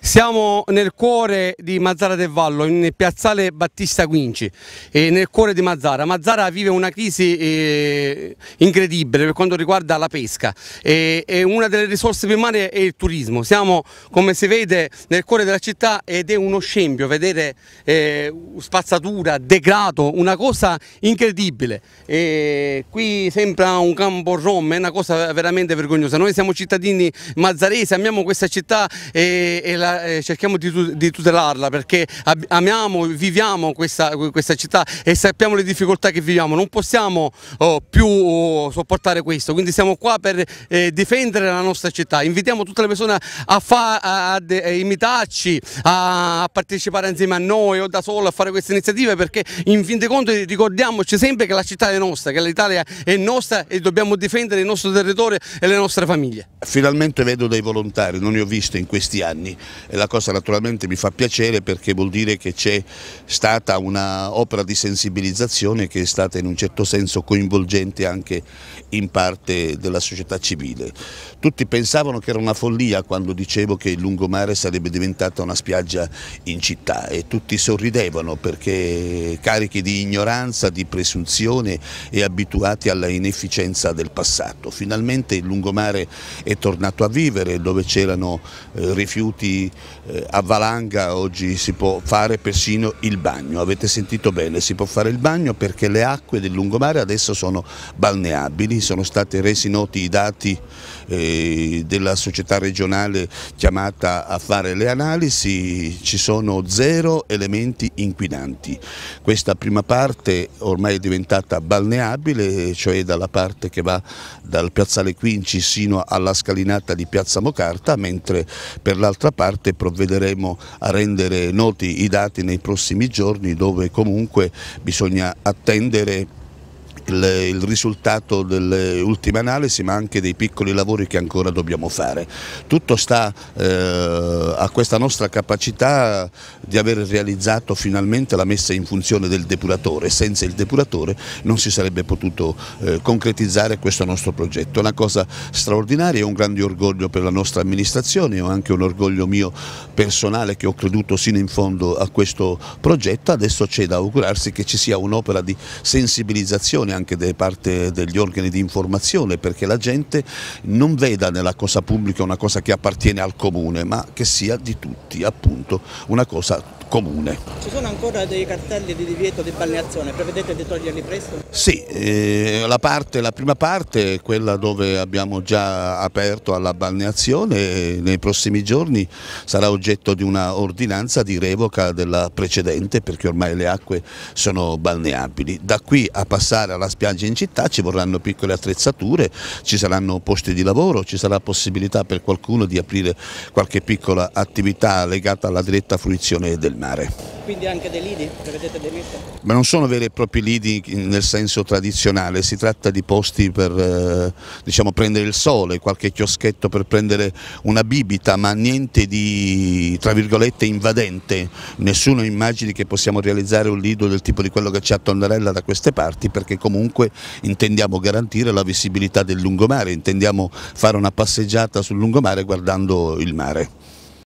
Siamo nel cuore di Mazzara del Vallo, in piazzale Battista Quinci, nel cuore di Mazzara. Mazzara vive una crisi eh, incredibile per quanto riguarda la pesca e, una delle risorse primarie è il turismo. Siamo, come si vede, nel cuore della città ed è uno scempio vedere eh, spazzatura, degrado, una cosa incredibile. E qui sembra un campo rom, è una cosa veramente vergognosa. Noi siamo cittadini mazzaresi, amiamo questa città e, e la la, eh, cerchiamo di, di, tutelarla perché amiamo, viviamo questa, questa, città e sappiamo le difficoltà che viviamo, non possiamo oh, più oh, sopportare questo, quindi siamo qua per eh, difendere la nostra città, invitiamo tutte le persone a, fa, a, eh, a, a imitarci, a, partecipare insieme a noi o da solo a fare queste iniziative perché in fin dei conti ricordiamoci sempre che la città è nostra, che l'Italia è nostra e dobbiamo difendere il nostro territorio e le nostre famiglie. Finalmente vedo dei volontari, non ne ho viste in questi anni e la cosa naturalmente mi fa piacere perché vuol dire che c'è stata un'opera di sensibilizzazione che è stata in un certo senso coinvolgente anche in parte della società civile. Tutti pensavano che era una follia quando dicevo che il lungomare sarebbe diventata una spiaggia in città e tutti sorridevano perché carichi di ignoranza, di presunzione e abituati alla inefficienza del passato. Finalmente il lungomare è tornato a vivere dove c'erano eh, rifiuti si eh, avvalanga, oggi si può fare persino il bagno, avete sentito bene, si può fare il bagno perché le acque del lungomare adesso sono balneabili, sono stati resi noti i dati eh, della società regionale chiamata a fare le analisi, ci sono zero elementi inquinanti. Questa prima parte ormai è diventata balneabile, cioè dalla parte che va dal piazzale Quinci sino alla scalinata di piazza Mocarta, mentre per l'altra parte parte provvederemo a rendere noti i dati nei prossimi giorni dove comunque bisogna attendere il, il risultato delle ultime analisi ma anche dei piccoli lavori che ancora dobbiamo fare. Tutto sta eh, a questa nostra capacità di aver realizzato finalmente la messa in funzione del depuratore, senza il depuratore non si sarebbe potuto eh, concretizzare questo nostro progetto. È una cosa straordinaria, è un grande orgoglio per la nostra amministrazione, è anche un orgoglio mio personale che ho creduto sino in fondo a questo progetto, adesso c'è da augurarsi che ci sia un'opera di sensibilizzazione anche da parte degli organi di informazione perché la gente non veda nella cosa pubblica una cosa che appartiene al comune ma che sia di tutti appunto una cosa comune. Ci sono ancora dei cartelli di divieto di balneazione, prevedete di toglierli presto? Sì, eh, la, parte, la, prima parte è quella dove abbiamo già aperto alla balneazione e nei prossimi giorni sarà oggetto di una ordinanza di revoca della precedente perché ormai le acque sono balneabili. Da qui a passare alla spiaggia in città ci vorranno piccole attrezzature, ci saranno posti di lavoro, ci sarà possibilità per qualcuno di aprire qualche piccola attività legata alla diretta fruizione del del mare. Quindi anche dei lidi prevedete dei lidi? Ma non sono veri e propri lidi nel senso tradizionale, si tratta di posti per eh, diciamo, prendere il sole, qualche chioschetto per prendere una bibita, ma niente di tra virgolette invadente. Nessuno immagini che possiamo realizzare un lido del tipo di quello che c'è a Tondarella da queste parti, perché comunque intendiamo garantire la visibilità del lungomare, intendiamo fare una passeggiata sul lungomare guardando il mare.